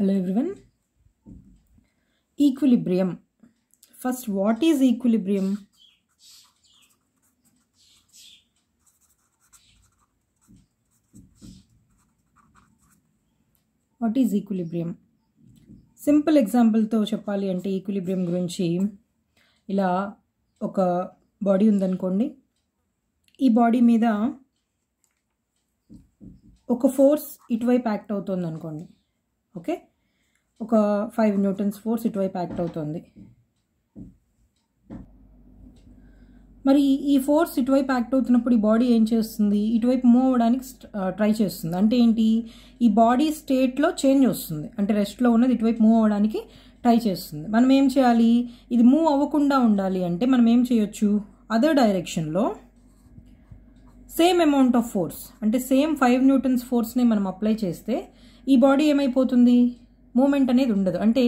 Hello everyone equilibrium first what is equilibrium what is equilibrium simple ఎగ్జాంపుల్తో చెప్పాలి అంటే equilibrium గురించి ఇలా ఒక బాడీ ఉందనుకోండి ఈ బాడీ మీద ఒక ఫోర్స్ ఇటువైపు యాక్ట్ అవుతుంది అనుకోండి ఓకే ఒక ఫైవ్ న్యూటన్స్ ఫోర్స్ ఇటువైపు యాక్ట్ అవుతుంది మరి ఈ ఫోర్స్ ఇటువైపు యాక్ట్ అవుతున్నప్పుడు ఈ బాడీ ఏం చేస్తుంది ఇటువైపు మూవ్ అవ్వడానికి ట్రై చేస్తుంది అంటే ఏంటి ఈ బాడీ స్టేట్లో చేంజ్ వస్తుంది అంటే రెస్ట్లో ఉన్నది ఇటువైపు మూవ్ అవ్వడానికి ట్రై చేస్తుంది మనం ఏం చేయాలి ఇది మూవ్ అవ్వకుండా ఉండాలి అంటే మనం ఏం చేయొచ్చు అదర్ డైరెక్షన్లో సేమ్ అమౌంట్ ఆఫ్ ఫోర్స్ అంటే సేమ్ ఫైవ్ న్యూటన్స్ ఫోర్స్ని మనం అప్లై చేస్తే ఈ బాడీ ఏమైపోతుంది మూమెంట్ అనేది ఉండదు అంటే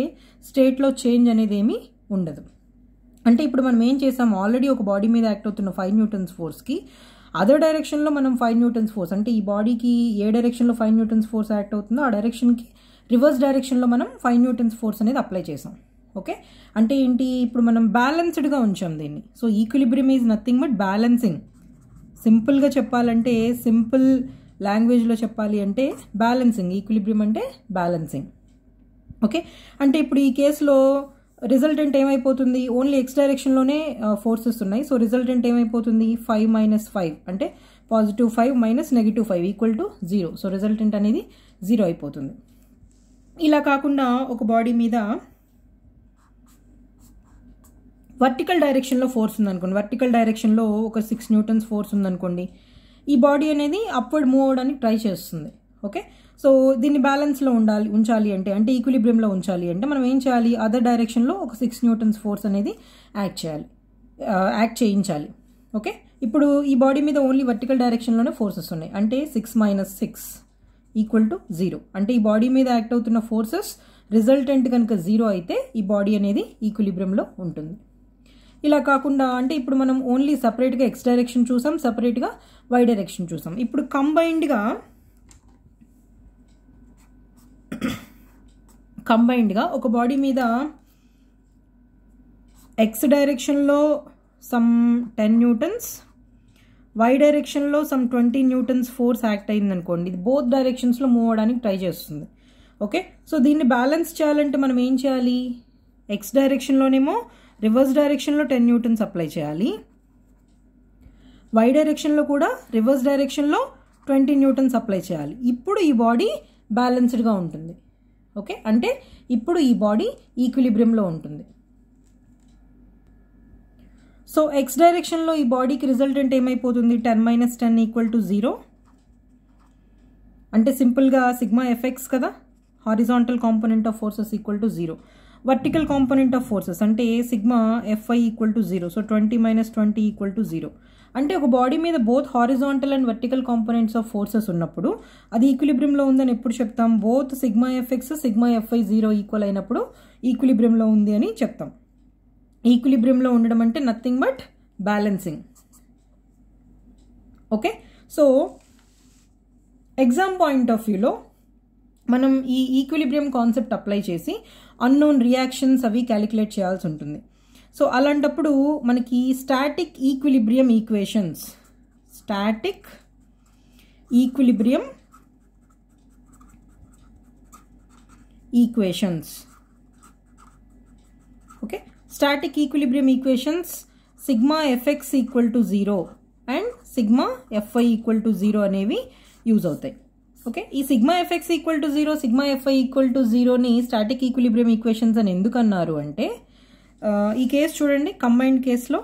స్టేట్లో చేంజ్ అనేది ఏమి ఉండదు అంటే ఇప్పుడు మనం ఏం చేసాం ఆల్రెడీ ఒక బాడీ మీద యాక్ట్ అవుతున్న ఫైవ్ న్యూటన్స్ ఫోర్స్కి అదర్ డైరెక్షన్లో మనం ఫైవ్ న్యూటన్స్ ఫోర్స్ అంటే ఈ బాడీకి ఏ డైరెక్షన్లో ఫైవ్ న్యూటన్స్ ఫోర్స్ యాక్ట్ అవుతుందో ఆ డైరెక్షన్కి రివర్స్ డైరెక్షన్లో మనం ఫైవ్ న్యూటన్స్ ఫోర్స్ అనేది అప్లై చేసాం ఓకే అంటే ఏంటి ఇప్పుడు మనం బ్యాలెన్స్డ్గా ఉంచాం దీన్ని so equilibrium is nothing but balancing సింపుల్గా చెప్పాలంటే సింపుల్ లాంగ్వేజ్లో చెప్పాలి అంటే బ్యాలెన్సింగ్ ఈక్విలిబ్రియం అంటే బ్యాలెన్సింగ్ ఓకే అంటే ఇప్పుడు ఈ కేసులో రిజల్టెంట్ ఏమైపోతుంది ఓన్లీ ఎక్స్ డైరెక్షన్లోనే ఫోర్సెస్ ఉన్నాయి సో రిజల్టెంట్ ఏమైపోతుంది ఫైవ్ మైనస్ ఫైవ్ అంటే positive five minus negative five equal to zero so resultant అనేది జీరో అయిపోతుంది ఇలా కాకుండా ఒక బాడీ మీద వర్టికల్ డైరెక్షన్లో ఫోర్స్ ఉందనుకోండి వర్టికల్ డైరెక్షన్లో ఒక సిక్స్ న్యూటన్స్ ఫోర్స్ ఉందనుకోండి ఈ బాడీ అనేది అప్వర్డ్ మూవ్ అవడానికి ట్రై చేస్తుంది ఓకే సో దీన్ని బ్యాలెన్స్లో ఉండాలి ఉంచాలి అంటే అంటే ఈక్విలిబ్రియంలో ఉంచాలి అంటే మనం ఏం చేయాలి అదర్ డైరెక్షన్లో ఒక సిక్స్ న్యూటన్స్ ఫోర్స్ అనేది యాక్ట్ చేయాలి యాక్ట్ uh, చేయించాలి ఓకే ఇప్పుడు ఈ బాడీ మీద ఓన్లీ వర్టికల్ డైరెక్షన్లోనే ఫోర్సెస్ ఉన్నాయి అంటే six minus six equal to zero అంటే ఈ బాడీ మీద యాక్ట్ అవుతున్న ఫోర్సెస్ రిజల్టెంట్ కనుక జీరో అయితే ఈ బాడీ అనేది ఈక్విలిబ్రియంలో ఉంటుంది ఇలా కాకుండా అంటే ఇప్పుడు మనం ఓన్లీ సపరేట్గా ఎక్స్ డైరెక్షన్ చూసాం సపరేట్గా వై డైరెక్షన్ చూసాం ఇప్పుడు కంబైన్డ్గా కంబైన్డ్గా ఒక బాడీ మీద ఎక్స్ డైరెక్షన్లో సమ్ టెన్ న్యూటన్స్ వై డైరెక్షన్లో some twenty newtons force act అయిందనుకోండి ఇది బోత్ డైరెక్షన్స్లో మూవ్ అవడానికి ట్రై చేస్తుంది ఓకే సో దీన్ని బ్యాలెన్స్ చేయాలంటే మనం ఏం చేయాలి ఎక్స్ డైరెక్షన్లోనేమో రివర్స్ డైరెక్షన్లో టెన్ న్యూటన్ అప్లై చేయాలి వై డైరెక్షన్లో కూడా రివర్స్ డైరెక్షన్లో ట్వంటీ న్యూటన్ అప్లై చేయాలి ఇప్పుడు ఈ బాడీ బ్యాలెన్స్డ్గా ఉంటుంది ఓకే అంటే ఇప్పుడు ఈ బాడీ ఈక్విలిబ్రియంలో ఉంటుంది సో ఎక్స్ డైరెక్షన్లో ఈ బాడీకి రిజల్టెంట్ ఏమైపోతుంది ten minus ten equal to zero అంటే సింపుల్గా సిగ్మా ఎఫెక్ట్స్ కదా horizontal component of forces equal to zero vertical component of forces అంటే sigma FY equal to zero so twenty minus twenty equal to zero అంటే ఒక body మీద both horizontal and vertical components of forces ఉన్నప్పుడు అది ఈక్విలిబ్రియంలో ఉందని ఎప్పుడు చెప్తాం both sigma FX sigma FY zero equal అయినప్పుడు ఈక్విలిబ్రియంలో ఉంది అని చెప్తాం ఈక్విలిబ్రియంలో ఉండడం అంటే nothing but balancing okay so exam point of వ్యూలో మనం ఈ ఈక్విలిబ్రియం కాన్సెప్ట్ అప్లై చేసి అన్నోన్ రియాక్షన్స్ అవి క్యాలిక్యులేట్ చేయాల్సి ఉంటుంది సో అలాంటప్పుడు మనకి static equilibrium equations static equilibrium equations okay static equilibrium equations sigma FX equal to zero and sigma FY equal to zero అనేవి యూజ్ అవుతాయి ఓకే ఈ sigma FX equal to zero sigma FY equal to జీరోని static equilibrium equations అని ఎందుకన్నారు అంటే ఈ case చూడండి combined కేసులో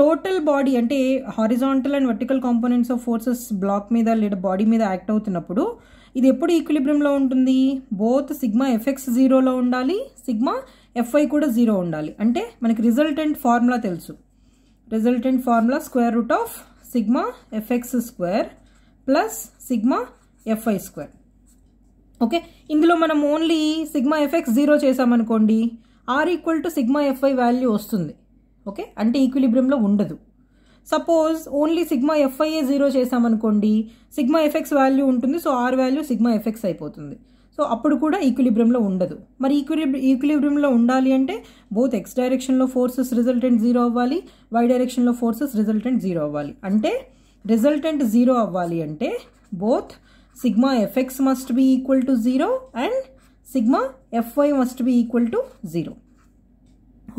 టోటల్ బాడీ అంటే horizontal and vertical components of forces block మీద లేదా బాడీ మీద యాక్ట్ అవుతున్నప్పుడు ఇది ఎప్పుడు ఈక్విలిబ్రియంలో ఉంటుంది బోత్ సిగ్మా ఎఫ్ఎక్స్ జీరోలో ఉండాలి సిగ్మా ఎఫ్ఐ కూడా జీరో ఉండాలి అంటే మనకి రిజల్టెంట్ ఫార్ములా తెలుసు resultant formula square root of sigma FX square plus sigma FY square okay ఇందులో మనం ఓన్లీ సిగ్మా ఎఫ్ఎక్స్ జీరో చేసామనుకోండి R equal to sigma FY value వస్తుంది ఓకే అంటే ఈక్విలిబ్రియంలో ఉండదు suppose only sigma FY zero చేసామనుకోండి sigma FX value ఉంటుంది so R value sigma FX అయిపోతుంది సో అప్పుడు కూడా ఈక్విలిబ్రియంలో ఉండదు మరి ఈక్విలిబ్రి ఈక్విలిబ్రియంలో ఉండాలి అంటే బోత్ ఎక్స్ డైరెక్షన్లో ఫోర్సెస్ రిజల్టెంట్ జీరో అవ్వాలి వై డైరెక్షన్లో ఫోర్సెస్ రిజల్టెంట్ జీరో అవ్వాలి అంటే రిజల్టెంట్ జీరో అవ్వాలి అంటే both sigma FX must be equal to zero and sigma FY must be equal to zero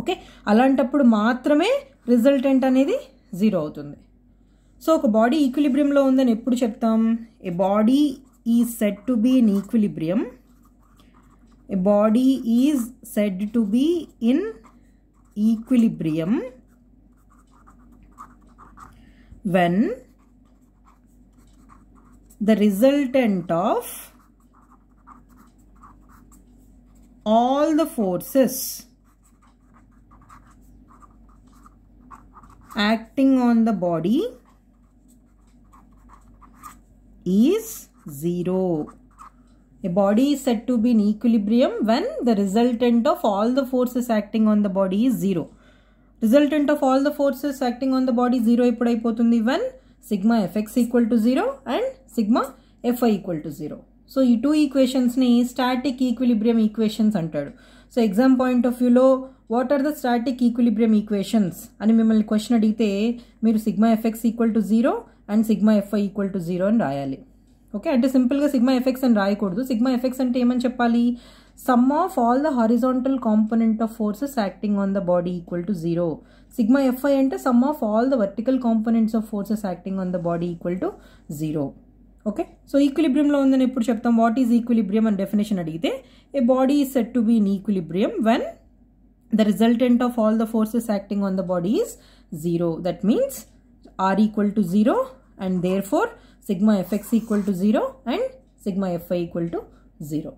okay అలాంటప్పుడు మాత్రమే రిజల్టెంట్ అనేది జీరో అవుతుంది సో ఒక బాడీ ఈక్విలిబ్రియంలో ఉందని ఎప్పుడు చెప్తాం a body is said to be in equilibrium a body is said to be in equilibrium when the resultant of all the forces acting on the body is 0. A body is said to be in equilibrium when the resultant of all the forces acting on the body is 0. Resultant of all the forces acting on the body 0 when sigma fx equal to 0 and sigma FY equal to zero so ఈ two ఈక్వేషన్స్ని static equilibrium equations అంటాడు so exam point of వ్యూలో what are the static equilibrium equations అని మిమ్మల్ని question అడిగితే మీరు sigma FX equal to zero and sigma FY equal to zero అని రాయాలి ఓకే అంటే సింపుల్గా సిగ్మా ఎఫెక్ట్స్ అని రాయకూడదు సిగ్మా ఎఫెక్ట్స్ అంటే ఏమని చెప్పాలి sum of all the horizontal component of forces acting on the body equal to zero sigma FY అంటే sum of all the vertical components of forces acting on the body equal to zero okay so equilibrium lo undani eppudu cheptam what is equilibrium and definition adigithe a body is said to be in equilibrium when the resultant of all the forces acting on the body is zero that means r equal to zero and therefore sigma fx equal to zero and sigma Fy equal to zero